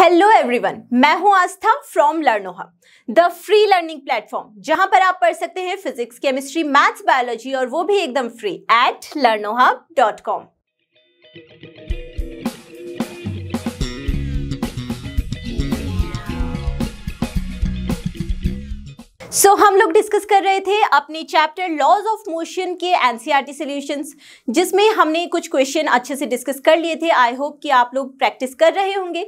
Hello everyone मैं हूं Aastha from Learnoha the free learning platform जहां पर आप पढ़ सकते हैं फिजिक्स केमिस्ट्री मैथ्स बायोलॉजी और वो भी एकदम free at Learnoha dot com so so, हम लोग डिस्कस कर रहे थे अपने चैप्टर लॉज ऑफ मोशन के एनसीईआरटी सॉल्यूशंस e जिसमें हमने कुछ क्वेश्चन अच्छे से डिस्कस कर लिए थे आई होप कि आप लोग प्रैक्टिस कर रहे होंगे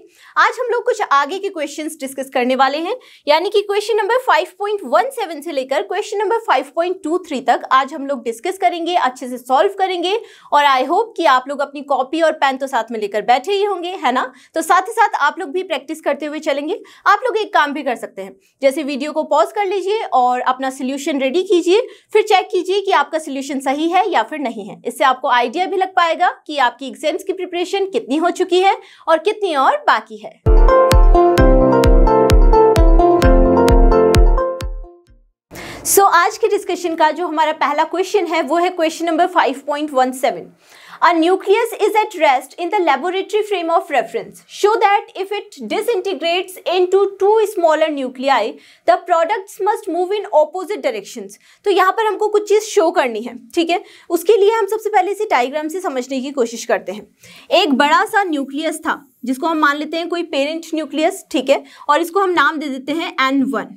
आज हम लोग कुछ आगे के क्वेश्चंस डिस्कस करने वाले हैं यानी कि क्वेश्चन नंबर 5.17 से लेकर क्वेश्चन नंबर 5.23 तक आज हम लोग डिस्कस करेंगे अच्छे से सॉल्व करेंगे और आई होप कि आप लोग अपनी कॉपी और पेन तो साथ में लेकर बैठे ही होंगे है ना तो साथ ही साथ आप लोग भी प्रैक्टिस करते हुए चलेंगे आप लोग एक काम भी कर सकते हैं जैसे वीडियो को पॉज कर लीजिए कीजिए और अपना सोल्यूशन रेडी कीजिए फिर चेक कीजिए कि आपका सोल्यूशन सही है या फिर नहीं है इससे आपको आइडिया भी लग पाएगा कि आपकी एग्जाम्स की प्रिपरेशन कितनी हो चुकी है और कितनी और बाकी है सो so, आज के डिस्कशन का जो हमारा पहला क्वेश्चन है वो है question number 5.17 A nucleus is at rest in the laboratory frame of reference. Show that if it disintegrates into two smaller nuclei, the products must move in opposite directions. to yahan par humko kuch cheez show karni hai theek hai uske liye hum sabse pehle isi diagram se samajhne ki koshish karte hain ek bada sa nucleus tha jisko hum maan lete hain koi parent nucleus theek hai aur isko hum naam de dete hain n1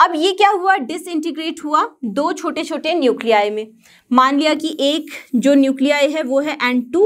अब ये क्या हुआ disintegrate हुआ दो छोटे छोटे nuclei में मान लिया कि एक जो न्यूक्लियाई है वो है एन टू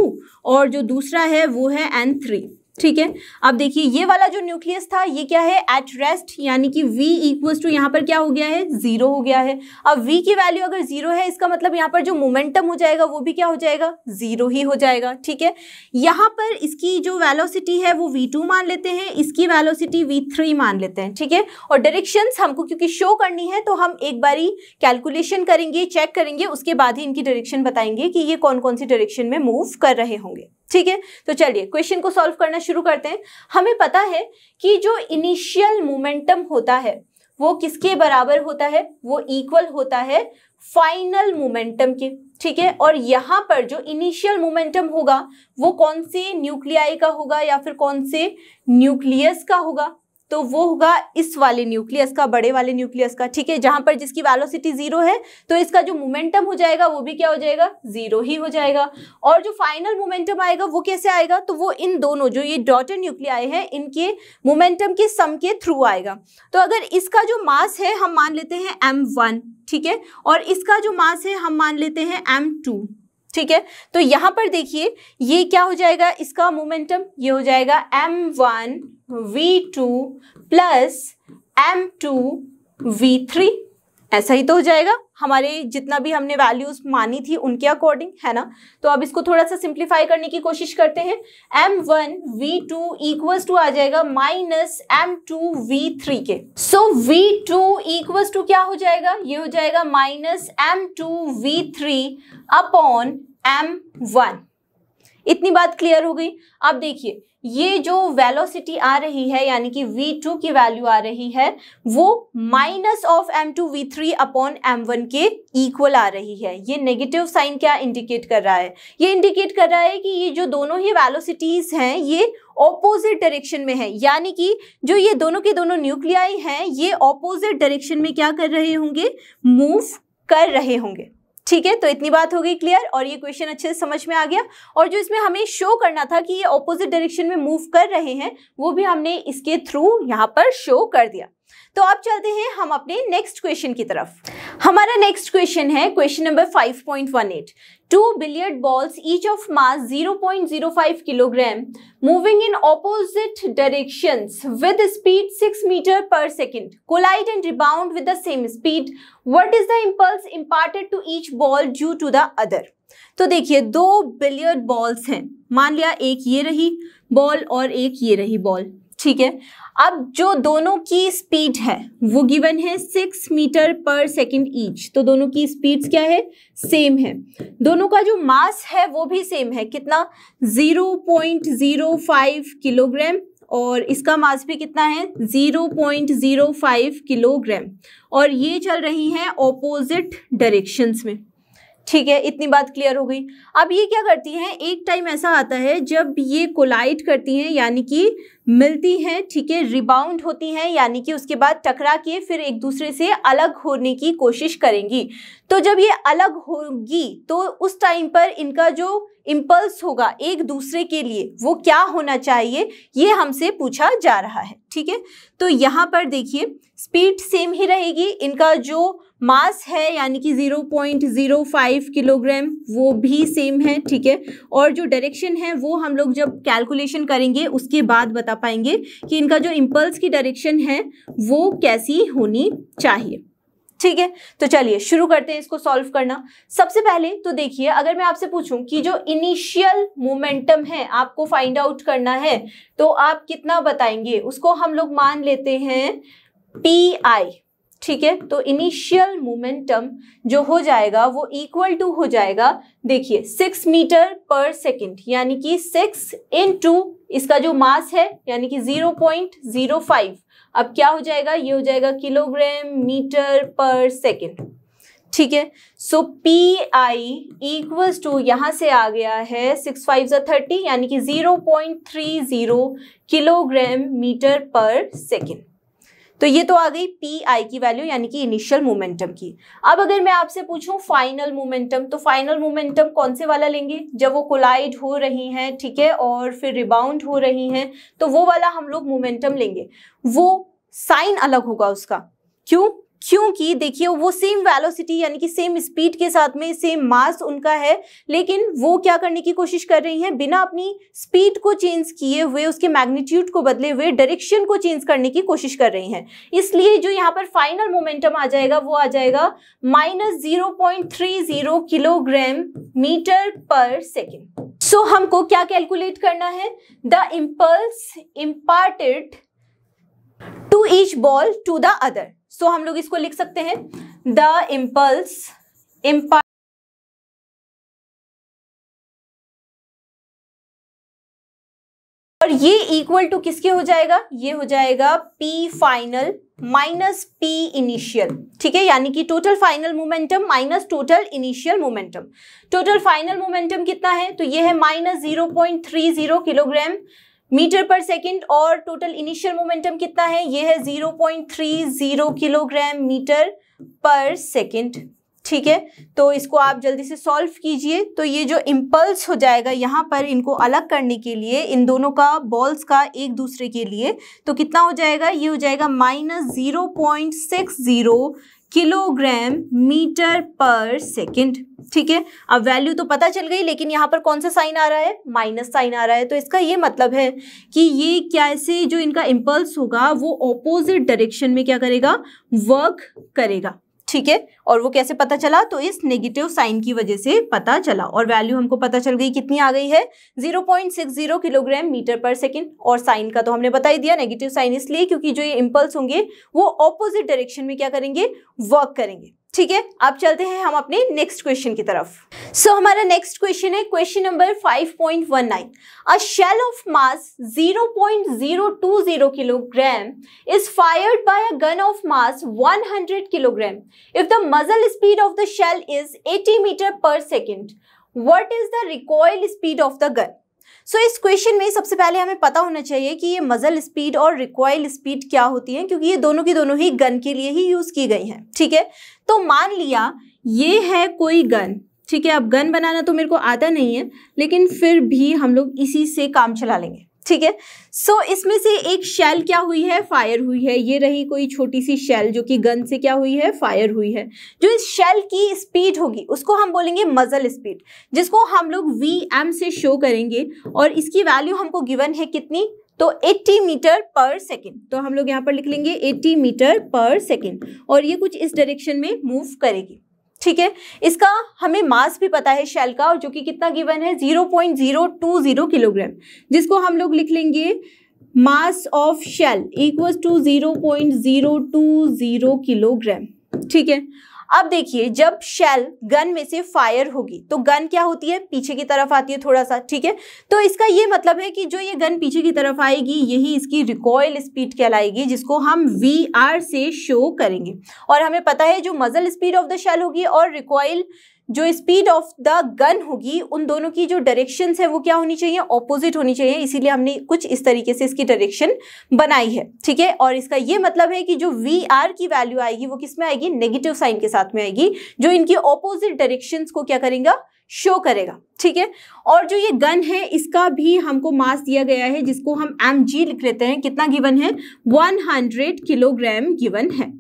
और जो दूसरा है वो है एन थ्री ठीक है अब देखिए ये वाला जो न्यूक्लियस था ये क्या है एट रेस्ट यानी कि v इक्वल्स टू यहाँ पर क्या हो गया है जीरो हो गया है अब v की वैल्यू अगर जीरो है इसका मतलब यहाँ पर जो मोमेंटम हो जाएगा वो भी क्या हो जाएगा जीरो ही हो जाएगा ठीक है यहाँ पर इसकी जो वैलोसिटी है वो v2 मान लेते हैं इसकी वैलोसिटी v3 मान लेते हैं ठीक है और डायरेक्शन हमको क्योंकि शो करनी है तो हम एक बारी कैलकुलेशन करेंगे चेक करेंगे उसके बाद ही इनकी डायरेक्शन बताएंगे कि ये कौन कौन सी डायरेक्शन में मूव कर रहे होंगे ठीक है तो चलिए क्वेश्चन को सॉल्व करना शुरू करते हैं हमें पता है कि जो इनिशियल मोमेंटम होता है वो किसके बराबर होता है वो इक्वल होता है फाइनल मोमेंटम के ठीक है और यहाँ पर जो इनिशियल मोमेंटम होगा वो कौन से न्यूक्लियाई का होगा या फिर कौन से न्यूक्लियस का होगा तो वो होगा इस वाले न्यूक्लियस का बड़े वाले न्यूक्लियस का ठीक है जहां पर जिसकी वैलोसिटी जीरो है तो इसका जो मोमेंटम हो जाएगा वो भी क्या हो जाएगा जीरो ही हो जाएगा और जो फाइनल मोमेंटम आएगा वो कैसे आएगा तो वो इन दोनों जो ये डॉटर न्यूक्लियाई है इनके मोमेंटम के सम के थ्रू आएगा तो अगर इसका जो मास है हम मान लेते हैं एम वन ठीक है और इसका जो मास है हम मान लेते हैं एम टू ठीक है तो यहां पर देखिए ये क्या हो जाएगा इसका मोमेंटम ये हो जाएगा M one V two plus M two V three ऐसा ही तो हो जाएगा हमारे जितना भी हमने वैल्यूज मानी थी उनके अकॉर्डिंग है ना तो अब इसको थोड़ा सा सिंप्लीफाई करने की कोशिश करते हैं M one V two equal to आ जाएगा minus M two V three के so V two equal to क्या हो जाएगा ये हो जाएगा minus M two V three upon M one इतनी बात क्लियर हो गई अब देखिए ये जो वेलोसिटी आ रही है यानी कि v2 की वैल्यू आ रही है वो minus of m2 v3 upon M के इक्वल आ रही है ये नेगेटिव साइन क्या इंडिकेट कर रहा है ये इंडिकेट कर रहा है कि ये जो दोनों ही वेलोसिटीज हैं ये ऑपोजिट डायरेक्शन में है यानी कि जो ये दोनों के दोनों न्यूक्लियाई हैं ये ऑपोजिट डायरेक्शन में क्या कर रहे होंगे मूव कर रहे होंगे ठीक है तो इतनी बात हो गई क्लियर और ये क्वेश्चन अच्छे से समझ में आ गया और जो इसमें हमें शो करना था कि ये ऑपोजिट डायरेक्शन में मूव कर रहे हैं वो भी हमने इसके थ्रू यहाँ पर शो कर दिया तो अब चलते हैं हम अपने नेक्स्ट क्वेश्चन की तरफ हमारा नेक्स्ट क्वेश्चन है question number 5.18 two billiard balls each of mass 0.05 kilogram moving in opposite directions with speed 6 metre per second collide and rebound with the same speed what is the impulse imparted to each ball due to the other तो देखिए दो billiard balls हैं मान लिया एक ये रही ball और एक ये रही बॉल ठीक है अब जो दोनों की स्पीड है वो गिवन है six metre per second each तो दोनों की स्पीड्स क्या है सेम है दोनों का जो मास है वो भी सेम है कितना zero point zero five kilogram और इसका मास भी कितना है zero point zero five kilogram और ये चल रही हैं ऑपोजिट डायरेक्शंस में ठीक है इतनी बात क्लियर हो गई अब ये क्या करती हैं एक टाइम ऐसा आता है जब ये कोलाइट करती हैं यानी कि मिलती हैं ठीक है रिबाउंड होती हैं यानी कि उसके बाद टकरा के फिर एक दूसरे से अलग होने की कोशिश करेंगी तो जब ये अलग होगी तो उस टाइम पर इनका जो इम्पल्स होगा एक दूसरे के लिए वो क्या होना चाहिए ये हमसे पूछा जा रहा है ठीक है तो यहाँ पर देखिए स्पीड सेम ही रहेगी इनका जो मास है यानी कि 0.05 किलोग्राम वो भी सेम है ठीक है और जो डायरेक्शन है वो हम लोग जब कैलकुलेशन करेंगे उसके बाद बता पाएंगे कि इनका जो इम्पल्स की डायरेक्शन है वो कैसी होनी चाहिए ठीक है तो चलिए शुरू करते हैं इसको सॉल्व करना सबसे पहले तो देखिए अगर मैं आपसे पूछूं कि जो इनिशियल मोमेंटम है आपको फाइंड आउट करना है तो आप कितना बताएंगे उसको हम लोग मान लेते हैं पी आई ठीक है तो इनिशियल मोमेंटम जो हो जाएगा वो इक्वल टू हो जाएगा देखिए सिक्स मीटर पर सेकेंड यानी कि सिक्स इन टू इसका जो मास है यानी कि जीरो पॉइंट जीरो फाइव अब क्या हो जाएगा ये हो जाएगा किलोग्राम मीटर पर सेकेंड ठीक है so P I equals to यहाँ से आ गया है सिक्स फाइव जो थर्टी यानी कि zero point three zero kilogram metre per second तो ये तो आ गई पी आई की वैल्यू यानी कि इनिशियल मोमेंटम की अब अगर मैं आपसे पूछूं फाइनल मोमेंटम तो फाइनल मोमेंटम कौन से वाला लेंगे जब वो कोलाइड हो रही हैं ठीक है और फिर रिबाउंड हो रही हैं तो वो वाला हम लोग मोमेंटम लेंगे वो साइन अलग होगा उसका क्यों क्योंकि देखिए वो सेम वेलोसिटी यानी कि सेम स्पीड के साथ में सेम मास उनका है लेकिन वो क्या करने की कोशिश कर रही हैं बिना अपनी स्पीड को चेंज किए हुए उसके मैग्नीट्यूड को बदले हुए डायरेक्शन को चेंज करने की कोशिश कर रही हैं इसलिए जो यहाँ पर फाइनल मोमेंटम आ जाएगा वो आ जाएगा minus zero point three zero kilogram metre per second so so, हमको क्या कैलकुलेट करना है the impulse imparted to each ball to the other so हम लोग इसको लिख सकते हैं द इम्पल्स इम्पल्स और ये इक्वल टू किसके हो जाएगा ये हो जाएगा P final minus P initial ठीक है यानी कि total final momentum minus total initial momentum total final momentum कितना है तो ये है minus zero point three zero kilogram metre per second और टोटल इनिशियल मोमेंटम कितना है ये है 0.30 किलोग्राम मीटर पर सेकंड ठीक है तो इसको आप जल्दी से सॉल्व कीजिए तो ये जो इम्पल्स हो जाएगा यहाँ पर इनको अलग करने के लिए इन दोनों का बॉल्स का एक दूसरे के लिए तो कितना हो जाएगा ये हो जाएगा minus zero point six zero kilogram metre per second ठीक है अब वैल्यू तो पता चल गई लेकिन यहाँ पर कौन सा साइन आ रहा है माइनस साइन आ रहा है तो इसका ये मतलब है कि ये कैसे जो इनका इम्पल्स होगा वो ऑपोजिट डायरेक्शन में क्या करेगा वर्क करेगा ठीक है और वो कैसे पता चला तो इस नेगेटिव साइन की वजह से पता चला और वैल्यू हमको पता चल गई कितनी आ गई है 0.60 किलोग्राम मीटर पर सेकंड और साइन का तो हमने बता ही दिया नेगेटिव साइन इसलिए क्योंकि जो ये इम्पल्स होंगे वो ऑपोजिट डायरेक्शन में क्या करेंगे वर्क करेंगे ठीक है अब चलते हैं हम अपने नेक्स्ट क्वेश्चन की तरफ सो so, हमारा नेक्स्ट क्वेश्चन है question number 5.19 point one nine a shell of mass 0.020 kilogram is fired by a gun of mass 100 kilogram if the muzzle speed of the shell is 80 metre per second what is the recoil speed of the gun so so, इस question में सबसे पहले हमें पता होना चाहिए कि ये मज़ल स्पीड और रिकॉयल स्पीड क्या होती है क्योंकि ये दोनों की दोनों ही गन के लिए ही यूज़ की गई हैं ठीक है तो मान लिया ये है कोई गन ठीक है अब गन बनाना तो मेरे को आता नहीं है लेकिन फिर भी हम लोग इसी से काम चला लेंगे ठीक है सो इसमें से एक शेल क्या हुई है फायर हुई है ये रही कोई छोटी सी शेल जो कि गन से क्या हुई है फायर हुई है जो इस शेल की स्पीड होगी उसको हम बोलेंगे मजल स्पीड जिसको हम लोग वी एम से शो करेंगे और इसकी वैल्यू हमको गिवन है कितनी तो 80 मीटर पर सेकेंड तो हम लोग यहाँ पर लिख लेंगे 80 मीटर पर सेकेंड और ये कुछ इस डायरेक्शन में मूव करेगी ठीक है इसका हमें मास भी पता है शेल का जो कि कितना गिवन है 0.020 किलोग्राम जिसको हम लोग लिख लेंगे mass of shell equal to 0.020 kilogram ठीक है अब देखिए जब शेल गन में से फायर होगी तो गन क्या होती है पीछे की तरफ आती है थोड़ा सा ठीक है तो इसका ये मतलब है कि जो ये गन पीछे की तरफ आएगी यही इसकी रिकॉयल स्पीड कहलाएगी जिसको हम वी आर से शो करेंगे और हमें पता है जो मजल स्पीड ऑफ द शेल होगी और रिकॉयल जो स्पीड ऑफ द गन होगी उन दोनों की जो डायरेक्शन है वो क्या होनी चाहिए ऑपोजिट होनी चाहिए इसीलिए हमने कुछ इस तरीके से इसकी डायरेक्शन बनाई है ठीक है और इसका ये मतलब है कि जो वी आर की वैल्यू आएगी वो किस में आएगी नेगेटिव साइन के साथ में आएगी जो इनकी ऑपोजिट डायरेक्शन को क्या करेगा शो करेगा ठीक है और जो ये गन है इसका भी हमको मास दिया गया है जिसको हम एम जी लिख लेते हैं कितना गिवन है 100 किलोग्राम गिवन है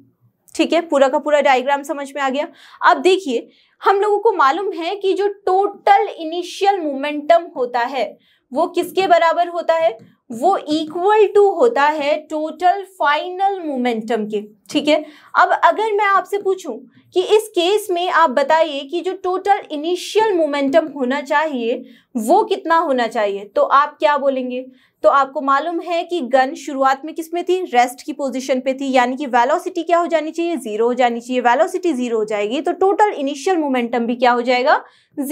ठीक है पूरा का पूरा डायग्राम समझ में आ गया अब देखिए हम लोगों को मालूम है कि जो टोटल इनिशियल मोमेंटम होता है वो किसके बराबर होता है वो इक्वल टू होता है टोटल फाइनल मोमेंटम के ठीक है अब अगर मैं आपसे पूछूं कि इस केस में आप बताइए कि जो टोटल इनिशियल मोमेंटम होना चाहिए वो कितना होना चाहिए तो आप क्या बोलेंगे तो आपको मालूम है कि गन शुरुआत में किस में थी रेस्ट की पोजीशन पे थी यानी कि वेलोसिटी क्या हो जानी चाहिए जीरो हो जानी चाहिए वेलोसिटी जीरो हो जाएगी तो टोटल इनिशियल मोमेंटम भी क्या हो जाएगा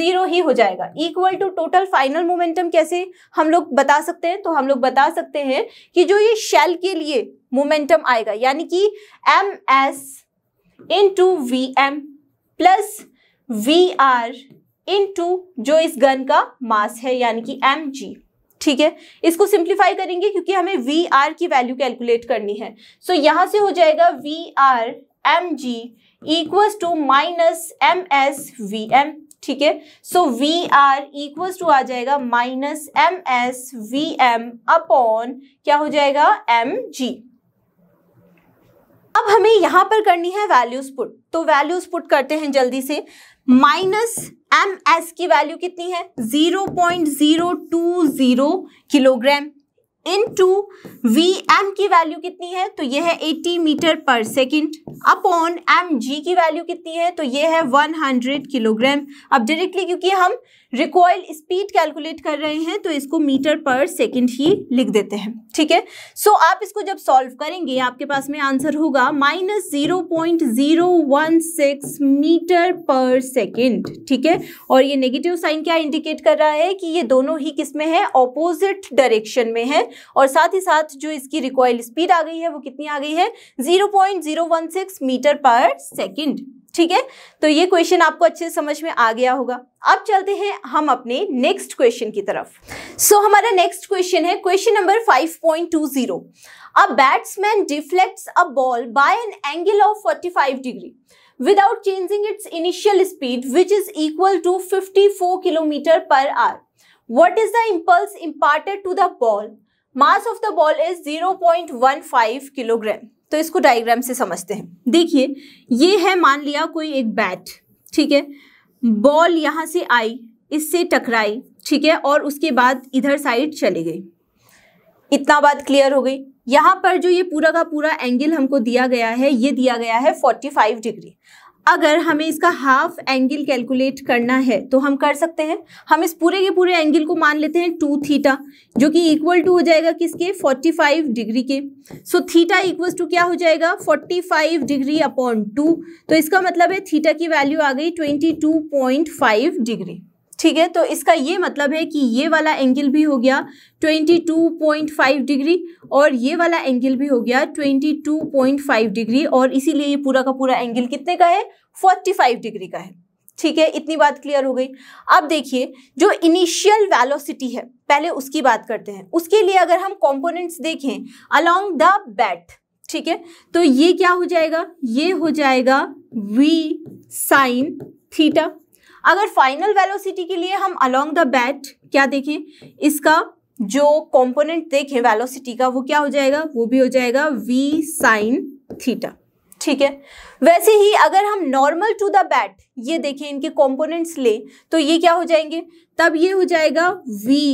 जीरो ही हो जाएगा equal to total final momentum कैसे हम लोग बता सकते हैं तो हम लोग बता सकते हैं कि जो ये शेल के लिए मोमेंटम आएगा यानी कि m s into v m plus v r into जो इस गन का मास है यानी कि एम जी ठीक है इसको सिंप्लीफाई करेंगे क्योंकि हमें वी आर की वैल्यू कैलकुलेट करनी है सो so, यहां से हो जाएगा v r m g equals to minus m s v m ठीक है so v r equals to आ जाएगा minus m s v m upon क्या हो जाएगा एम जी अब हमें यहां पर करनी है वैल्यूज पुट तो वैल्यूज पुट करते हैं जल्दी से माइनस एम एस की वैल्यू कितनी है 0.020 kilogram into v m की वैल्यू कितनी है तो यह है 80 metre per second upon M G की वैल्यू कितनी है तो यह है 100 किलोग्राम अब डायरेक्टली क्योंकि हम रिकॉयल स्पीड कैलकुलेट कर रहे हैं तो इसको मीटर पर सेकेंड ही लिख देते हैं ठीक है सो आप इसको जब सॉल्व करेंगे आपके पास में आंसर होगा minus zero point zero one six metre per second ठीक है और ये नेगेटिव साइन क्या इंडिकेट कर रहा है कि ये दोनों ही किस में है ऑपोजिट डायरेक्शन में है और साथ ही साथ जो इसकी रिकॉयल स्पीड आ गई है वो कितनी आ गई है zero point zero one six metre per second ठीक है तो ये क्वेश्चन आपको अच्छे से समझ में आ गया होगा अब चलते हैं हम अपने नेक्स्ट क्वेश्चन की तरफ सो so, हमारा नेक्स्ट क्वेश्चन है question number 5.20 a batsman deflects a ball by an angle of 45 degree without changing its initial speed which is equal to 54 kilometre per hour what is the impulse imparted to the ball mass of the ball is zero kilogram तो इसको diagram से समझते हैं देखिए ये है मान लिया कोई एक बैट ठीक है बॉल यहाँ से आई इससे टकराई ठीक है और उसके बाद इधर साइड चली गई इतना बात क्लियर हो गई यहाँ पर जो ये पूरा का पूरा एंगल हमको दिया गया है ये दिया गया है 45 डिग्री अगर हमें इसका हाफ एंगल कैलकुलेट करना है तो हम कर सकते हैं हम इस पूरे के पूरे एंगल को मान लेते हैं टू थीटा जो कि इक्वल टू हो जाएगा किसके 45 डिग्री के सो थीटा इक्वल टू क्या हो जाएगा 45 डिग्री अपॉन टू तो इसका मतलब है थीटा की वैल्यू आ गई 22.5 डिग्री ठीक है तो इसका ये मतलब है कि ये वाला एंगल भी हो गया 22.5 डिग्री और ये वाला एंगल भी हो गया 22.5 डिग्री और इसीलिए ये पूरा का पूरा एंगल कितने का है 45 डिग्री का है ठीक है इतनी बात क्लियर हो गई अब देखिए जो इनिशियल वेलोसिटी है पहले उसकी बात करते हैं उसके लिए अगर हम कॉम्पोनेंट्स देखें अलोंग द बैट ठीक है तो ये क्या हो जाएगा ये हो जाएगा वी साइन थीटा अगर फाइनल वेलोसिटी के लिए हम अलोंग द बैट क्या देखें इसका जो कंपोनेंट देखें वेलोसिटी का वो क्या हो जाएगा वो भी हो जाएगा वी साइन थीटा ठीक है वैसे ही अगर हम नॉर्मल टू द बैट ये देखें इनके कंपोनेंट्स ले तो ये क्या हो जाएंगे तब ये हो जाएगा वी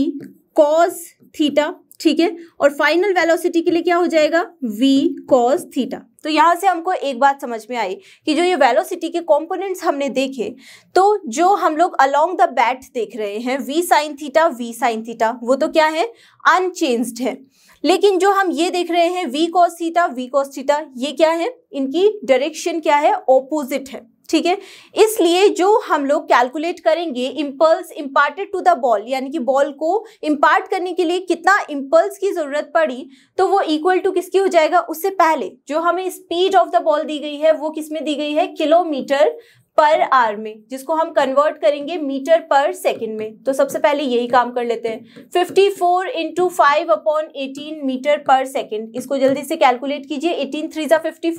कॉस थीटा ठीक है और फाइनल वेलोसिटी के लिए क्या हो जाएगा वी कॉस थीटा तो यहाँ से हमको एक बात समझ में आई कि जो ये वेलोसिटी के कंपोनेंट्स हमने देखे तो जो हम लोग अलोंग द बैट देख रहे हैं v sine theta v sine theta वो तो क्या है अनचेंज्ड है लेकिन जो हम ये देख रहे हैं v cos theta v cos theta ये क्या है इनकी डायरेक्शन क्या है ऑपोजिट है ठीक है इसलिए जो हम लोग कैलकुलेट करेंगे impulse imparted to the ball यानी कि बॉल को इम्पार्ट करने के लिए कितना इम्पल्स की ज़रूरत पड़ी तो वो इक्वल टू किसकी हो जाएगा उससे पहले जो हमें स्पीड ऑफ द बॉल दी गई है वो किस में दी गई है किलोमीटर पर आर में जिसको हम कन्वर्ट करेंगे मीटर पर सेकंड में तो सबसे पहले यही काम कर लेते हैं 54 four into five upon eighteen metre per second इसको जल्दी से कैलकुलेट कीजिए एटीन थ्री ज़ा फिफ्टी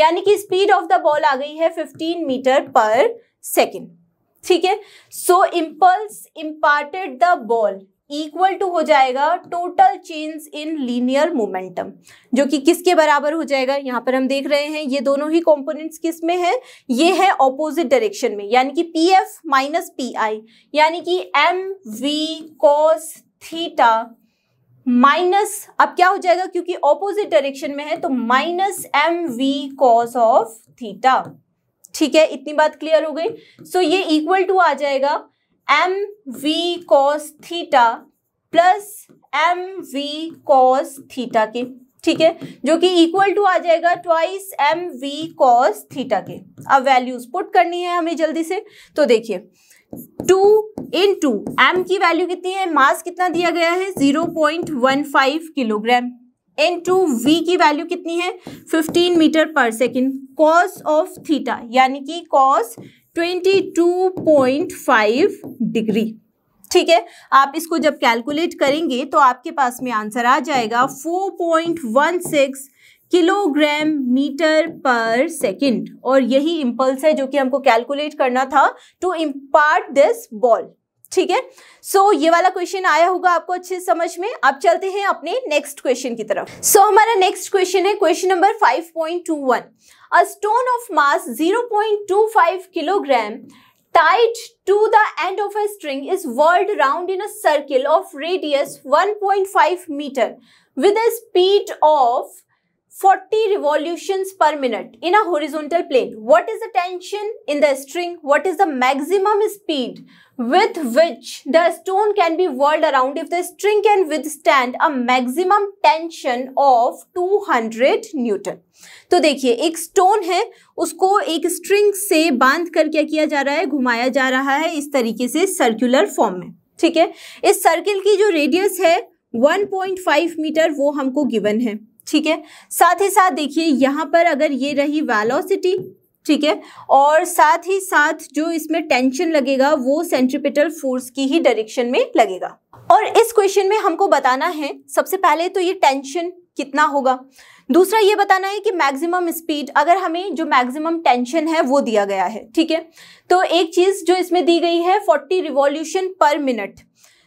यानी कि स्पीड ऑफ द बॉल आ गई है फिफ्टीन मीटर पर सेकेंड ठीक है so impulse imparted the ball equal to हो जाएगा total change in linear momentum जो कि किसके बराबर हो जाएगा यहाँ पर हम देख रहे हैं ये दोनों ही कॉम्पोनेंट किस में है ये है ऑपोजिट डायरेक्शन में यानी कि p f minus p i यानी कि m v cos theta minus अब क्या हो जाएगा क्योंकि ऑपोजिट डायरेक्शन में है तो minus m v cos of theta ठीक है इतनी बात क्लियर हो गई सो so, ये इक्वल टू आ जाएगा m v cos theta plus m v cos theta के ठीक है जो कि इक्वल टू आ जाएगा twice m v cos theta के अब वैल्यूज पुट करनी है हमें जल्दी से तो देखिए टू इन टू एम की वैल्यू कितनी है मास कितना दिया गया है zero point one five kilogram into v की वैल्यू कितनी है fifteen metre per second cos of theta यानी कि कॉस 22.5 डिग्री ठीक है आप इसको जब कैलकुलेट करेंगे तो आपके पास में आंसर आ जाएगा 4.16 किलोग्राम मीटर पर सेकंड और यही इंपल्स है जो कि हमको कैलकुलेट करना था टू इम्पार्ट दिस बॉल ठीक है सो ये वाला क्वेश्चन आया होगा आपको अच्छे समझ में अब चलते हैं अपने नेक्स्ट क्वेश्चन की तरफ सो so, हमारा नेक्स्ट क्वेश्चन है question number five a stone of mass 0.25 kilogram tied to the end of a string is whirled round in a circle of radius 1.5 meter with a speed of 40 revolutions per minute in a horizontal plane. What is the tension in the string? What is the maximum speed with which the stone can be whirled around if the string can withstand a maximum tension of 200 Newton? तो देखिए एक stone है उसको एक string से बांध कर क्या किया जा रहा है घुमाया जा रहा है इस तरीके से सर्कुलर फॉर्म में ठीक है इस सर्किल की जो रेडियस है 1.5 मीटर वो हमको गिवन है ठीक है साथ ही साथ देखिए यहाँ पर अगर ये रही वेलोसिटी ठीक है और साथ ही साथ जो इसमें टेंशन लगेगा वो सेंट्रिपिटल फोर्स की ही डायरेक्शन में लगेगा और इस क्वेश्चन में हमको बताना है सबसे पहले तो ये टेंशन कितना होगा दूसरा ये बताना है कि मैक्सिमम स्पीड अगर हमें जो मैक्सिमम टेंशन है वो दिया गया है ठीक है तो एक चीज़ जो इसमें दी गई है 40 रिवॉल्यूशन पर मिनट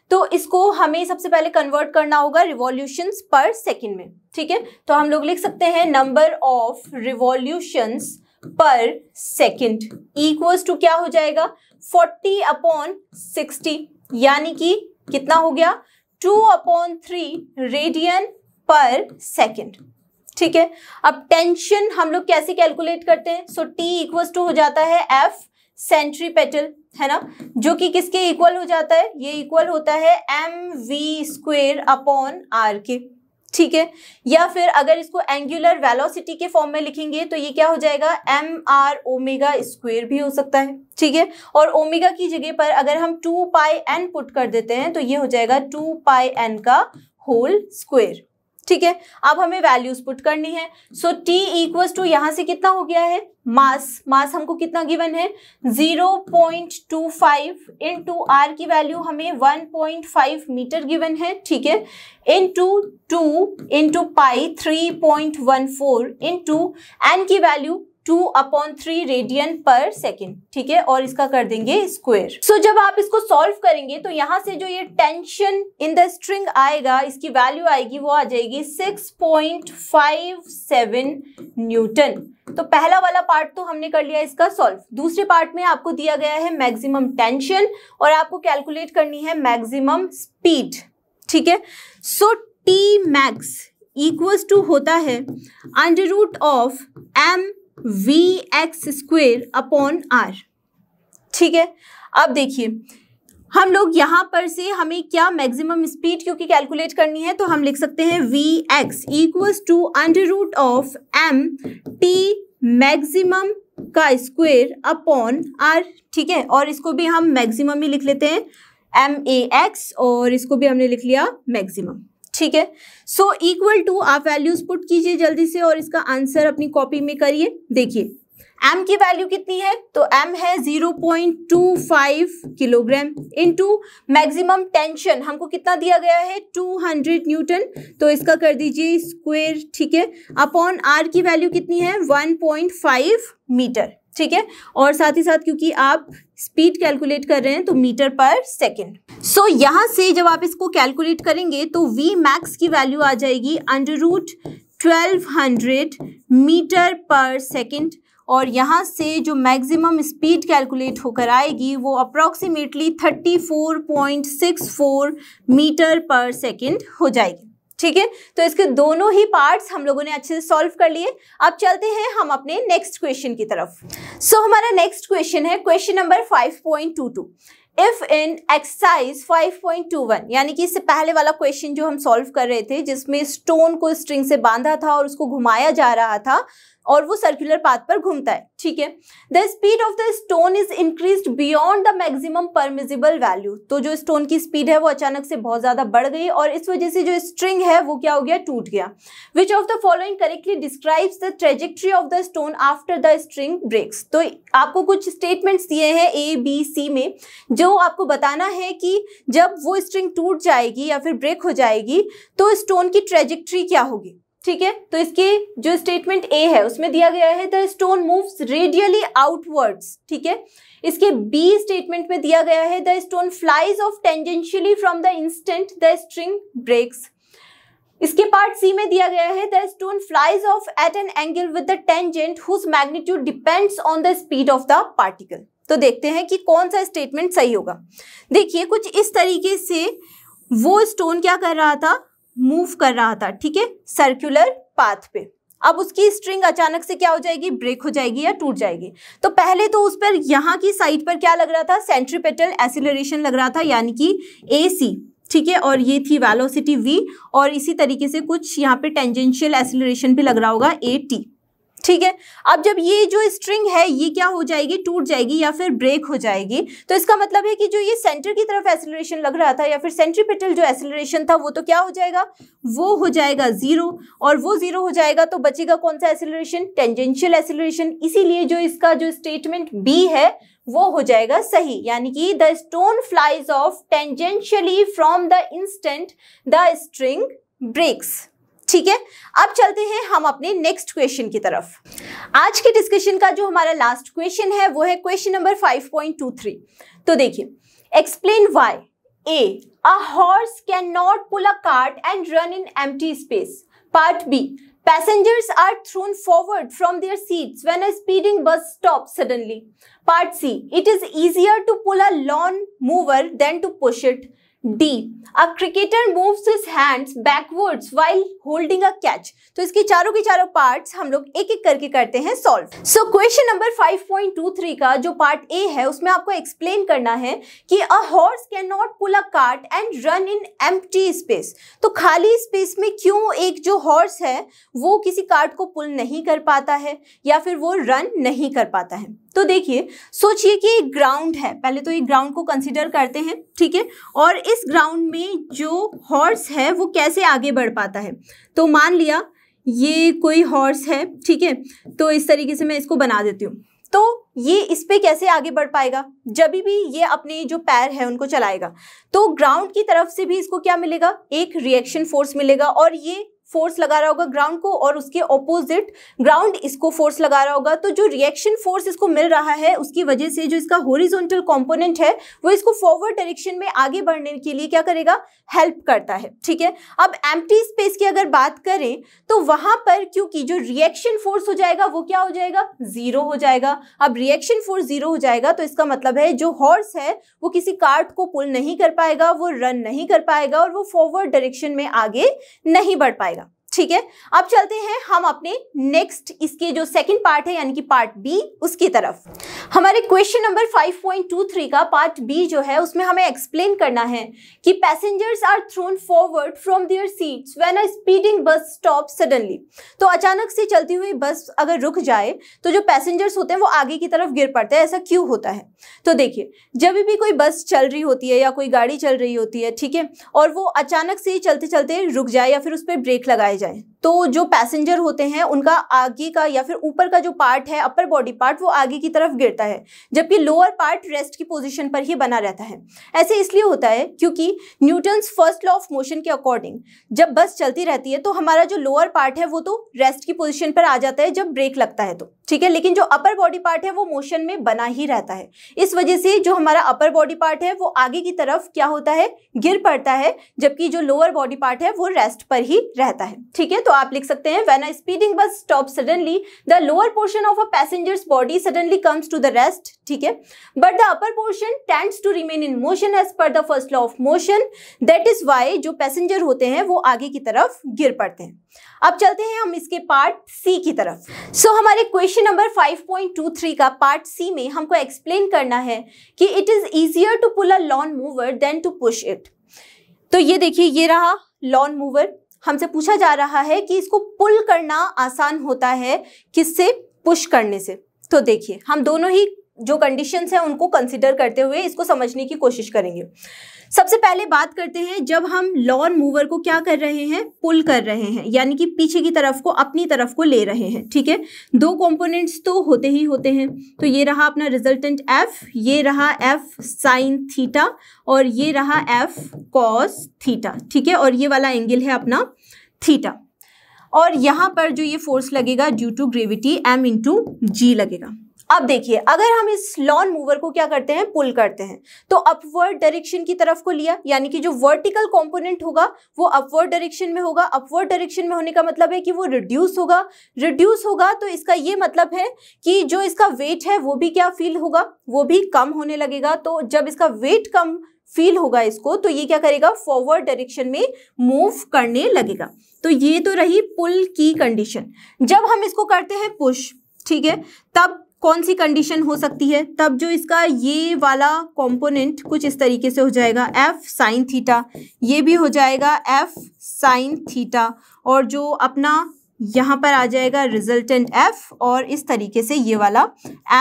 तो इसको हमें सबसे पहले कन्वर्ट करना होगा रिवॉल्यूशन पर सेकेंड में ठीक है तो हम लोग लिख सकते हैं number of revolutions per second equals to क्या हो जाएगा 40 अपॉन 60 यानी कि कितना हो गया 2 upon three radian per second ठीक है अब टेंशन हम लोग कैसे कैलकुलेट करते हैं सो टी इक्वल्स टू हो जाता है एफ सेंट्री पेटल है ना जो कि किसके इक्वल हो जाता है ये इक्वल होता है m v square upon r के ठीक है या फिर अगर इसको एंगुलर वेलोसिटी के फॉर्म में लिखेंगे तो ये क्या हो जाएगा एम आर ओमेगा स्क्वेयर भी हो सकता है ठीक है और ओमेगा की जगह पर अगर हम टू पाई एन पुट कर देते हैं तो ये हो जाएगा टू पाई एन का होल स्क्वेयर ठीक है अब हमें वैल्यूज पुट करनी है सो टी इक्वल्स टू यहां से कितना हो गया है मास मास हमको कितना गिवन है 0.25 point two five into r की वैल्यू हमें 1.5 मीटर गिवन है ठीक है into two into pi 3.14 point one four into n की value two upon three radian per second ठीक है और इसका कर देंगे स्क्वेयर सो so, जब आप इसको सॉल्व करेंगे तो यहाँ से जो ये टेंशन इन द स्ट्रिंग आएगा इसकी वैल्यू आएगी वो आ जाएगी सेवन न्यूटन तो पहला वाला पार्ट तो हमने कर लिया इसका सॉल्व दूसरे पार्ट में आपको दिया गया है मैक्सिमम टेंशन और आपको कैलकुलेट करनी है मैक्सिमम स्पीड ठीक है so t max equals to होता है under root of m v x square upon r ठीक है अब देखिए हम लोग यहाँ पर से हमें क्या मैक्सिमम स्पीड क्योंकि कैलकुलेट करनी है तो हम लिख सकते हैं v x equals to under root of m t maximum का स्क्वेयर अपॉन आर ठीक है और इसको भी हम मैक्सिमम ही लिख लेते हैं एम ए एक्स और इसको भी हमने लिख लिया मैक्सिमम ठीक है सो इक्वल टू आप वैल्यूज पुट कीजिए जल्दी से और इसका आंसर अपनी कॉपी में करिए देखिए एम की वैल्यू कितनी है तो एम है 0.25 किलोग्राम इनटू मैक्सिमम टेंशन हमको कितना दिया गया है 200 न्यूटन तो इसका कर दीजिए स्क्वायर ठीक है अपॉन आर की वैल्यू कितनी है 1.5 मीटर ठीक है और साथ ही साथ क्योंकि आप स्पीड कैलकुलेट कर रहे हैं तो metre per second so so, यहाँ से जब आप इसको कैलकुलेट करेंगे तो वी मैक्स की वैल्यू आ जाएगी under root twelve hundred metre per second और यहाँ से जो मैक्सिमम स्पीड कैलकुलेट होकर आएगी वो अप्रॉक्सीमेटली 34.64 मीटर पर सेकेंड हो जाएगी ठीक है तो इसके दोनों ही पार्ट्स हम लोगों ने अच्छे से सॉल्व कर लिए अब चलते हैं हम अपने नेक्स्ट क्वेश्चन की तरफ सो so, हमारा नेक्स्ट क्वेश्चन है question number 5.22 if in exercise 5.21 यानी कि इससे पहले वाला क्वेश्चन जो हम सॉल्व कर रहे थे जिसमें स्टोन को स्ट्रिंग से बांधा था और उसको घुमाया जा रहा था और वो सर्कुलर पाथ पर घूमता है ठीक है the speed of the stone is increase beyond the maximum permissible value तो जो स्टोन की स्पीड है वो अचानक से बहुत ज्यादा बढ़ गई और इस वजह से जो स्ट्रिंग है वो क्या हो गया टूट गया which of the following correctly describes the trajectory of the stone after the string breaks तो आपको कुछ स्टेटमेंट्स दिए हैं ए बी सी में जो आपको बताना है कि जब वो स्ट्रिंग टूट जाएगी या फिर ब्रेक हो जाएगी तो स्टोन की ट्रेजेक्ट्री क्या होगी ठीक है तो इसकी जो स्टेटमेंट ए है उसमें दिया गया है the stone moves radially outwards ठीक है इसके बी स्टेटमेंट में दिया गया है the stone flies off tangentially from the instant the string breaks इसके पार्ट सी में दिया गया है the stone flies off at an angle with the tangent whose magnitude depends on the speed of the particle तो देखते हैं कि कौन सा स्टेटमेंट सही होगा देखिए कुछ इस तरीके से वो स्टोन क्या कर रहा था मूव कर रहा था ठीक है सर्कुलर पाथ पे अब उसकी स्ट्रिंग अचानक से क्या हो जाएगी ब्रेक हो जाएगी या टूट जाएगी तो पहले तो उस पर यहाँ की साइड पर क्या लग रहा था सेंट्रीपेटल एसिलरेशन लग रहा था यानी कि ए सी ठीक है और ये थी वेलोसिटी वी और इसी तरीके से कुछ यहाँ पे टेंजेंशियल एसिलरेशन भी लग रहा होगा ए टी ठीक है अब जब ये जो स्ट्रिंग है ये क्या हो जाएगी टूट जाएगी या फिर ब्रेक हो जाएगी तो इसका मतलब है कि जो ये सेंटर की तरफ एसिलेशन लग रहा था या फिर सेंट्रीपिटल जो एसिलेशन था वो तो क्या हो जाएगा वो हो जाएगा ज़ीरो और वो ज़ीरो हो जाएगा तो बचेगा कौन सा एसिलेशन टेंजेंशियल एसिलेशन इसीलिए जो इसका जो स्टेटमेंट बी है वो हो जाएगा सही यानी कि the stone flies off tangentially from the instant the string breaks ठीक है अब चलते हैं हम अपने नेक्स्ट क्वेश्चन की तरफ आज के डिस्कशन का जो हमारा लास्ट क्वेश्चन है वो है क्वेश्चन नंबर 5.23 तो देखिए explain why a a horse can not pull a cart and run in empty space part b passengers are thrown forward from their seats when a speeding bus stops suddenly part c it is easier to pull a lawn mower than to push it d a cricketer moves his hands backwards while holding a catch तो इसके चारों के चारों parts हम लोग एक एक करके करते हैं सॉल्व सो क्वेश्चन नंबर 5.23 का जो पार्ट ए है उसमें आपको एक्सप्लेन करना है कि a horse can not pull a cart and run in empty space तो खाली स्पेस में क्यों एक जो हॉर्स है वो किसी कार्ट को पुल नहीं कर पाता है या फिर वो रन नहीं कर पाता है तो देखिए सोचिए कि एक ग्राउंड है पहले तो ये ग्राउंड को कंसिडर करते हैं ठीक है और इस ग्राउंड में जो हॉर्स है वो कैसे आगे बढ़ पाता है तो मान लिया ये कोई हॉर्स है ठीक है तो इस तरीके से मैं इसको बना देती हूँ तो ये इस पर कैसे आगे बढ़ पाएगा जब भी ये अपने जो पैर है उनको चलाएगा तो ग्राउंड की तरफ से भी इसको क्या मिलेगा एक रिएक्शन फोर्स मिलेगा और ये फोर्स लगा रहा होगा ग्राउंड को और उसके ऑपोजिट ग्राउंड इसको फोर्स लगा रहा होगा तो जो रिएक्शन फोर्स इसको मिल रहा है उसकी वजह से जो इसका होरिजोनटल कॉम्पोनेंट है वो इसको फॉरवर्ड डायरेक्शन में आगे बढ़ने के लिए क्या करेगा हेल्प करता है ठीक है अब एम्प्टी स्पेस की अगर बात करें तो वहां पर क्योंकि जो रिएक्शन फोर्स हो जाएगा वो क्या हो जाएगा जीरो हो जाएगा अब रिएक्शन फोर्स जीरो हो जाएगा तो इसका मतलब है जो हॉर्स है वो किसी कार्ट को पुल नहीं कर पाएगा वो रन नहीं कर पाएगा और वो फॉरवर्ड डायरेक्शन में आगे नहीं बढ़ पाएगा ठीक है अब चलते हैं हम अपने नेक्स्ट इसके जो सेकंड पार्ट है यानी कि पार्ट बी उसकी तरफ हमारे क्वेश्चन नंबर 5.23 का पार्ट बी जो है उसमें हमें एक्सप्लेन करना है कि passengers are thrown forward from their seats when a speeding bus stops suddenly तो अचानक से चलती हुई बस अगर रुक जाए तो जो पैसेंजर्स होते हैं वो आगे की तरफ गिर पड़ते हैं ऐसा क्यों होता है तो देखिए जब भी कोई बस चल रही होती है या कोई गाड़ी चल रही होती है ठीक है और वो अचानक से चलते चलते रुक जाए या फिर उस पर ब्रेक लगाए जाए तो जो पैसेंजर होते हैं उनका आगे का या फिर ऊपर का जो पार्ट है अपर बॉडी पार्ट वो आगे की तरफ गिरता है जबकि लोअर पार्ट रेस्ट की पोजीशन पर ही बना रहता है ऐसे इसलिए होता है क्योंकि Newton's first law of motion के अकॉर्डिंग जब बस चलती रहती है तो हमारा जो लोअर पार्ट है वो तो रेस्ट की पोजिशन पर आ जाता है जब ब्रेक लगता है तो ठीक है लेकिन जो अपर बॉडी पार्ट है वो मोशन में बना ही रहता है इस वजह से जो हमारा अपर बॉडी पार्ट है वो आगे की तरफ क्या होता है गिर पड़ता है जबकि जो लोअर बॉडी पार्ट है वो रेस्ट पर ही रहता है ठीक है तो तो आप लिख सकते हैं when a speeding bus stops suddenly the lower portion of a passenger's body suddenly comes to the rest ठीक है but the upper portion tends to remain in motion as per the first law of motion that is why जो passenger होते हैं वो आगे की तरफ गिर पड़ते हैं अब चलते हैं हम इसके पार्ट सी की तरफ सो so, हमारे क्वेश्चन नंबर 5.23 का पार्ट सी में हमको एक्सप्लेन करना है कि it is easier to pull a lawn mower than to push it तो ये देखिए ये रहा लॉन मूवर हमसे पूछा जा रहा है कि इसको पुल करना आसान होता है किससे पुश करने से तो देखिए हम दोनों ही जो कंडीशंस हैं उनको कंसिडर करते हुए इसको समझने की कोशिश करेंगे सबसे पहले बात करते हैं जब हम लॉन मूवर को क्या कर रहे हैं पुल कर रहे हैं यानी कि पीछे की तरफ को अपनी तरफ को ले रहे हैं ठीक है दो कंपोनेंट्स तो होते ही होते हैं तो ये रहा अपना रिजल्टेंट एफ ये रहा एफ साइन थीटा और ये रहा एफ कॉस थीटा ठीक है और ये वाला एंगल है अपना थीटा और यहाँ पर जो ये फोर्स लगेगा due to gravity m into g लगेगा अब देखिए अगर हम इस लॉन मूवर को क्या करते हैं पुल करते हैं तो अपवर्ड डायरेक्शन की तरफ को लिया यानी कि जो वर्टिकल कंपोनेंट होगा वो अपवर्ड डायरेक्शन में होगा अपवर्ड डायरेक्शन में होने का मतलब है कि वो रिड्यूस होगा रिड्यूस होगा तो इसका ये मतलब है कि जो इसका वेट है वो भी क्या फील होगा वो भी कम होने लगेगा तो जब इसका वेट कम फील होगा इसको तो ये क्या करेगा फॉरवर्ड डायरेक्शन में मूव करने लगेगा तो ये तो रही पुल की कंडीशन जब हम इसको करते हैं पुश ठीक है तब कौन सी कंडीशन हो सकती है तब जो इसका ये वाला कंपोनेंट कुछ इस तरीके से हो जाएगा एफ साइन थीटा ये भी हो जाएगा एफ साइन थीटा और जो अपना यहाँ पर आ जाएगा रिजल्टेंट एफ और इस तरीके से ये वाला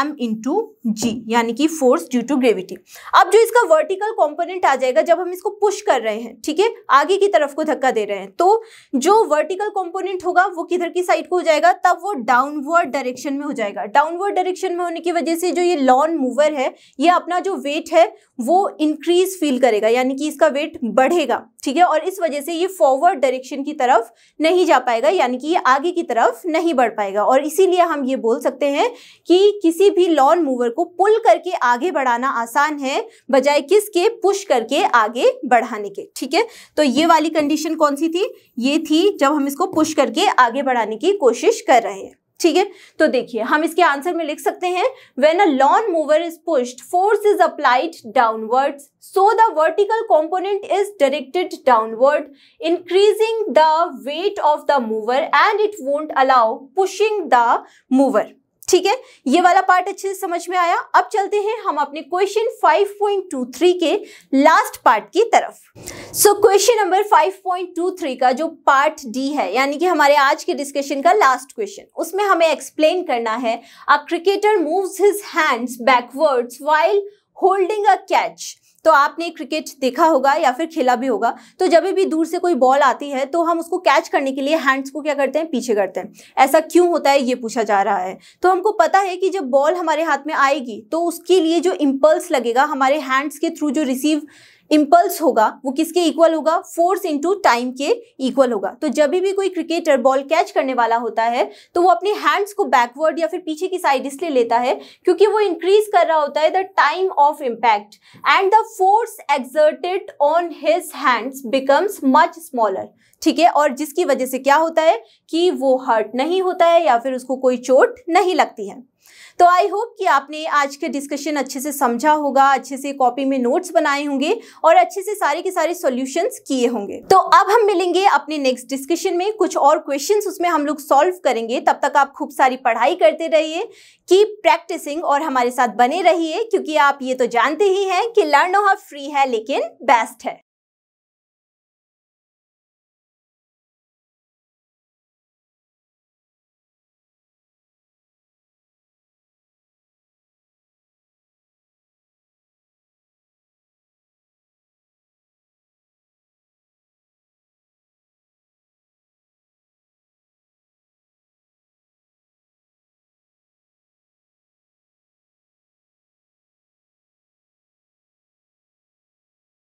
एम इंटू जी यानी कि फोर्स ड्यू टू ग्रेविटी अब जो इसका वर्टिकल कंपोनेंट आ जाएगा जब हम इसको पुश कर रहे हैं ठीक है आगे की तरफ को धक्का दे रहे हैं तो जो वर्टिकल कंपोनेंट होगा वो किधर की साइड को हो जाएगा तब वो डाउनवर्ड डायरेक्शन में हो जाएगा डाउनवर्ड डायरेक्शन में होने की वजह से जो ये लॉन मूवर है ये अपना जो वेट है वो इंक्रीज फील करेगा यानी कि इसका वेट बढ़ेगा ठीक है और इस वजह से ये फॉरवर्ड डायरेक्शन की तरफ नहीं जा पाएगा यानी कि ये आगे की तरफ नहीं बढ़ पाएगा और इसीलिए हम ये बोल सकते हैं कि किसी भी लॉन मूवर को पुल करके आगे बढ़ाना आसान है बजाय किसके पुश करके आगे बढ़ाने के ठीक है तो ये वाली कंडीशन कौन सी थी ये थी जब हम इसको पुश करके आगे बढ़ाने की कोशिश कर रहे हैं ठीक है तो देखिए हम इसके आंसर में लिख सकते हैं when a lawn mower is pushed force is applied downward so the vertical component is directed downward increasing the weight of the mower and it won't allow pushing the mower ठीक है ये वाला part अच्छे से समझ में आया अब चलते हैं हम अपने क्वेश्चन 5.23 के लास्ट पार्ट की तरफ सो क्वेश्चन नंबर 5.23 का जो पार्ट डी है यानी कि हमारे आज के डिस्कशन का लास्ट क्वेश्चन उसमें हमें एक्सप्लेन करना है a cricketer moves his hands backwards while holding a catch तो आपने क्रिकेट देखा होगा या फिर खेला भी होगा तो जब भी दूर से कोई बॉल आती है तो हम उसको कैच करने के लिए हैंड्स को क्या करते हैं पीछे करते हैं ऐसा क्यों होता है ये पूछा जा रहा है तो हमको पता है कि जब बॉल हमारे हाथ में आएगी तो उसके लिए जो इम्पल्स लगेगा हमारे हैंड्स के थ्रू जो रिसीव इम्पल्स होगा वो किसके इक्वल होगा फोर्स इनटू टाइम के इक्वल होगा तो जब भी कोई क्रिकेटर बॉल कैच करने वाला होता है तो वो अपने हैंड्स को बैकवर्ड या फिर पीछे की साइड इसलिए लेता है क्योंकि वो इंक्रीज कर रहा होता है the time of impact and the force exerted on his hands becomes much smaller ठीक है और जिसकी वजह से क्या होता है कि वो हर्ट नहीं होता है या फिर उसको कोई चोट नहीं लगती है तो आई होप कि आपने आज के डिस्कशन अच्छे से समझा होगा अच्छे से कॉपी में नोट्स बनाए होंगे और अच्छे से सारे के सारे सॉल्यूशंस किए होंगे तो अब हम मिलेंगे अपने नेक्स्ट डिस्कशन में कुछ और क्वेश्चंस उसमें हम लोग सॉल्व करेंगे तब तक आप खूब सारी पढ़ाई करते रहिए कीप प्रैक्टिसिंग और हमारे साथ बने रहिए क्योंकि आप ये तो जानते ही हैं कि लर्न हाफ फ्री है लेकिन बेस्ट है